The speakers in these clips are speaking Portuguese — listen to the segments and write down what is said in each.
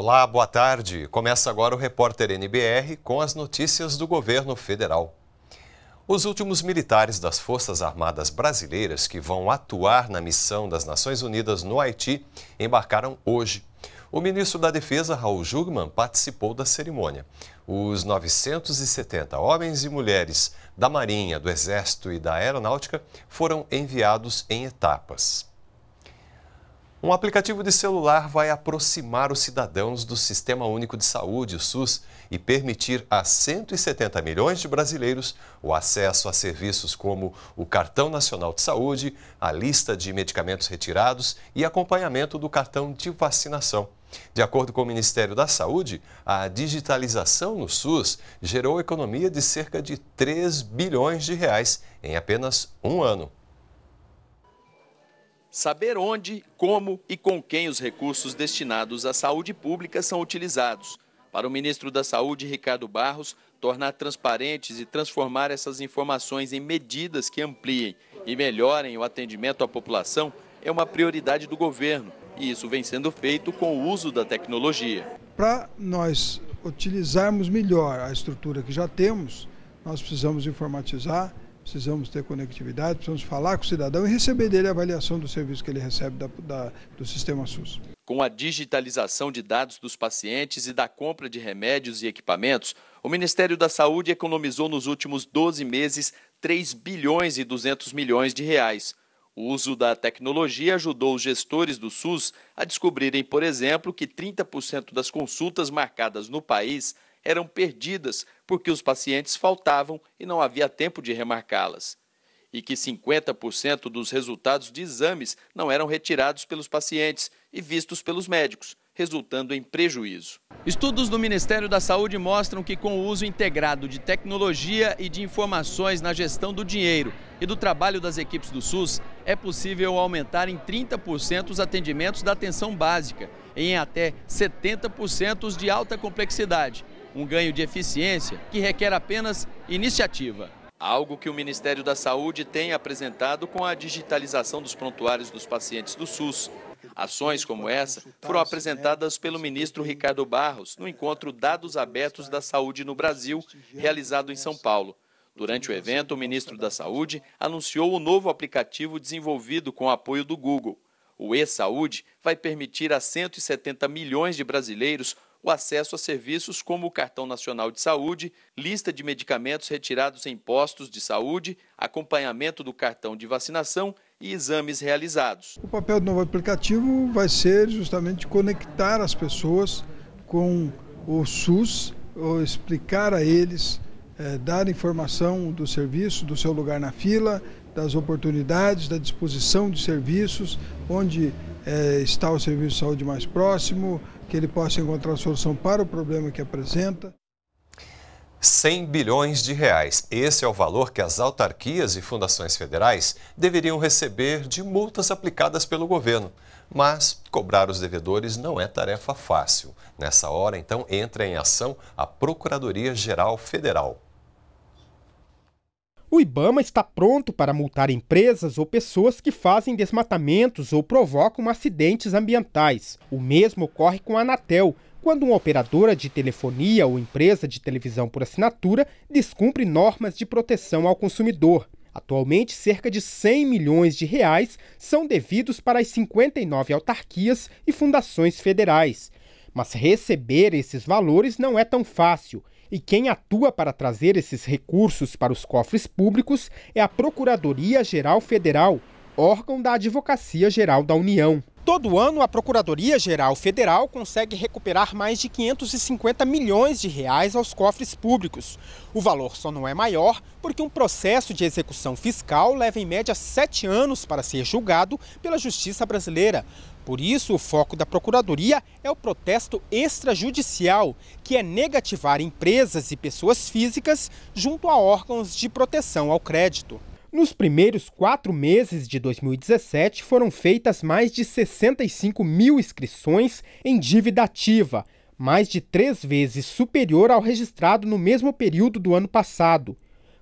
Olá, boa tarde. Começa agora o repórter NBR com as notícias do governo federal. Os últimos militares das Forças Armadas Brasileiras que vão atuar na missão das Nações Unidas no Haiti embarcaram hoje. O ministro da Defesa, Raul Jugman, participou da cerimônia. Os 970 homens e mulheres da Marinha, do Exército e da Aeronáutica foram enviados em etapas. Um aplicativo de celular vai aproximar os cidadãos do Sistema Único de Saúde, o SUS, e permitir a 170 milhões de brasileiros o acesso a serviços como o Cartão Nacional de Saúde, a lista de medicamentos retirados e acompanhamento do cartão de vacinação. De acordo com o Ministério da Saúde, a digitalização no SUS gerou economia de cerca de 3 bilhões de reais em apenas um ano. Saber onde, como e com quem os recursos destinados à saúde pública são utilizados. Para o ministro da Saúde, Ricardo Barros, tornar transparentes e transformar essas informações em medidas que ampliem e melhorem o atendimento à população é uma prioridade do governo e isso vem sendo feito com o uso da tecnologia. Para nós utilizarmos melhor a estrutura que já temos, nós precisamos informatizar precisamos ter conectividade, precisamos falar com o cidadão e receber dele a avaliação do serviço que ele recebe da, da, do sistema SUS. Com a digitalização de dados dos pacientes e da compra de remédios e equipamentos, o Ministério da Saúde economizou nos últimos 12 meses 3 bilhões e 200 milhões de reais. O uso da tecnologia ajudou os gestores do SUS a descobrirem, por exemplo, que 30% das consultas marcadas no país eram perdidas porque os pacientes faltavam e não havia tempo de remarcá-las. E que 50% dos resultados de exames não eram retirados pelos pacientes e vistos pelos médicos, resultando em prejuízo. Estudos do Ministério da Saúde mostram que, com o uso integrado de tecnologia e de informações na gestão do dinheiro e do trabalho das equipes do SUS, é possível aumentar em 30% os atendimentos da atenção básica, em até 70% os de alta complexidade um ganho de eficiência que requer apenas iniciativa. Algo que o Ministério da Saúde tem apresentado com a digitalização dos prontuários dos pacientes do SUS. Ações como essa foram apresentadas pelo ministro Ricardo Barros no encontro Dados Abertos da Saúde no Brasil, realizado em São Paulo. Durante o evento, o ministro da Saúde anunciou o novo aplicativo desenvolvido com o apoio do Google. O e-saúde vai permitir a 170 milhões de brasileiros o acesso a serviços como o Cartão Nacional de Saúde, lista de medicamentos retirados em postos de saúde, acompanhamento do cartão de vacinação e exames realizados. O papel do novo aplicativo vai ser justamente conectar as pessoas com o SUS, ou explicar a eles, é, dar informação do serviço, do seu lugar na fila, das oportunidades, da disposição de serviços, onde é, está o serviço de saúde mais próximo, que ele possa encontrar solução para o problema que apresenta. 100 bilhões de reais. Esse é o valor que as autarquias e fundações federais deveriam receber de multas aplicadas pelo governo. Mas cobrar os devedores não é tarefa fácil. Nessa hora, então, entra em ação a Procuradoria Geral Federal. O Ibama está pronto para multar empresas ou pessoas que fazem desmatamentos ou provocam acidentes ambientais. O mesmo ocorre com a Anatel, quando uma operadora de telefonia ou empresa de televisão por assinatura descumpre normas de proteção ao consumidor. Atualmente, cerca de 100 milhões de reais são devidos para as 59 autarquias e fundações federais. Mas receber esses valores não é tão fácil. E quem atua para trazer esses recursos para os cofres públicos é a Procuradoria Geral Federal, órgão da Advocacia Geral da União. Todo ano, a Procuradoria-Geral Federal consegue recuperar mais de 550 milhões de reais aos cofres públicos. O valor só não é maior porque um processo de execução fiscal leva em média sete anos para ser julgado pela Justiça Brasileira. Por isso, o foco da Procuradoria é o protesto extrajudicial, que é negativar empresas e pessoas físicas junto a órgãos de proteção ao crédito. Nos primeiros quatro meses de 2017, foram feitas mais de 65 mil inscrições em dívida ativa, mais de três vezes superior ao registrado no mesmo período do ano passado.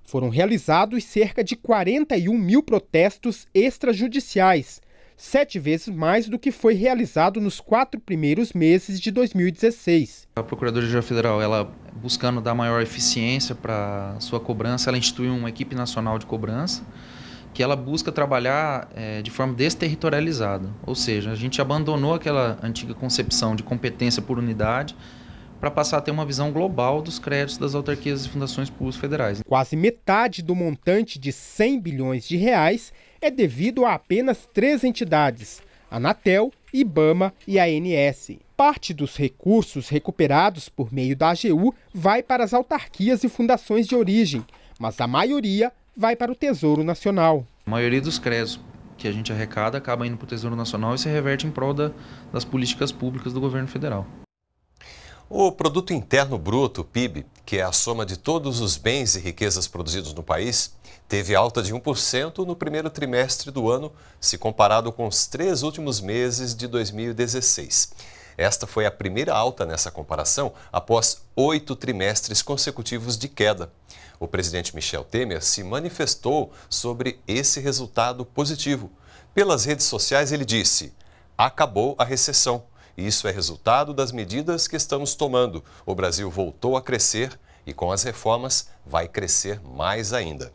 Foram realizados cerca de 41 mil protestos extrajudiciais, sete vezes mais do que foi realizado nos quatro primeiros meses de 2016. A Procuradoria Federal, ela buscando dar maior eficiência para sua cobrança, ela instituiu uma equipe nacional de cobrança que ela busca trabalhar é, de forma desterritorializada, ou seja, a gente abandonou aquela antiga concepção de competência por unidade para passar a ter uma visão global dos créditos das autarquias e fundações públicas federais. Quase metade do montante de 100 bilhões de reais é devido a apenas três entidades: Anatel, IBAMA e ANS. Parte dos recursos recuperados por meio da AGU vai para as autarquias e fundações de origem, mas a maioria vai para o Tesouro Nacional. A maioria dos créditos que a gente arrecada acaba indo para o Tesouro Nacional e se reverte em prol da, das políticas públicas do governo federal. O Produto Interno Bruto, PIB, que é a soma de todos os bens e riquezas produzidos no país, teve alta de 1% no primeiro trimestre do ano, se comparado com os três últimos meses de 2016. Esta foi a primeira alta nessa comparação após oito trimestres consecutivos de queda. O presidente Michel Temer se manifestou sobre esse resultado positivo. Pelas redes sociais, ele disse: acabou a recessão isso é resultado das medidas que estamos tomando. O Brasil voltou a crescer e, com as reformas, vai crescer mais ainda.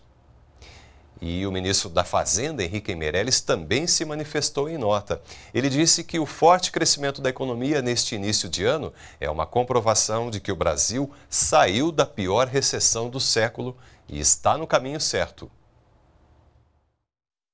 E o ministro da Fazenda, Henrique Meirelles, também se manifestou em nota. Ele disse que o forte crescimento da economia neste início de ano é uma comprovação de que o Brasil saiu da pior recessão do século e está no caminho certo.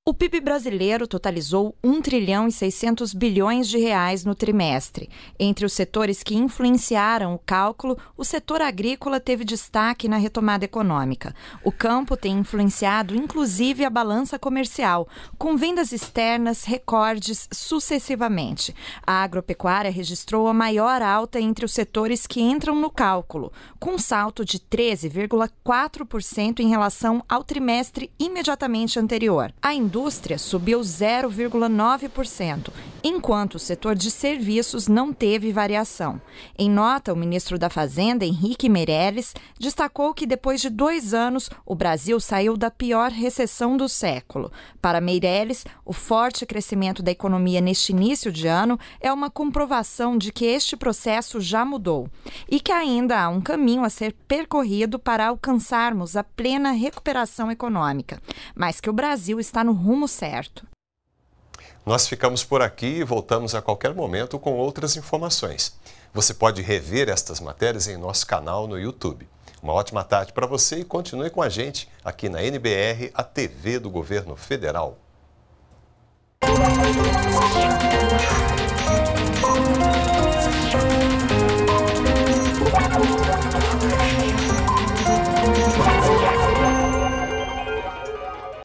O PIB brasileiro totalizou 1 trilhão e 600 bilhões de reais no trimestre. Entre os setores que influenciaram o cálculo, o setor agrícola teve destaque na retomada econômica. O campo tem influenciado inclusive a balança comercial, com vendas externas recordes sucessivamente. A agropecuária registrou a maior alta entre os setores que entram no cálculo, com um salto de 13,4% em relação ao trimestre imediatamente anterior. A indústria indústria subiu 0,9%, enquanto o setor de serviços não teve variação. Em nota, o ministro da Fazenda, Henrique Meirelles, destacou que depois de dois anos, o Brasil saiu da pior recessão do século. Para Meirelles, o forte crescimento da economia neste início de ano é uma comprovação de que este processo já mudou e que ainda há um caminho a ser percorrido para alcançarmos a plena recuperação econômica, mas que o Brasil está no rumo certo. Nós ficamos por aqui e voltamos a qualquer momento com outras informações. Você pode rever estas matérias em nosso canal no YouTube. Uma ótima tarde para você e continue com a gente aqui na NBR, a TV do Governo Federal.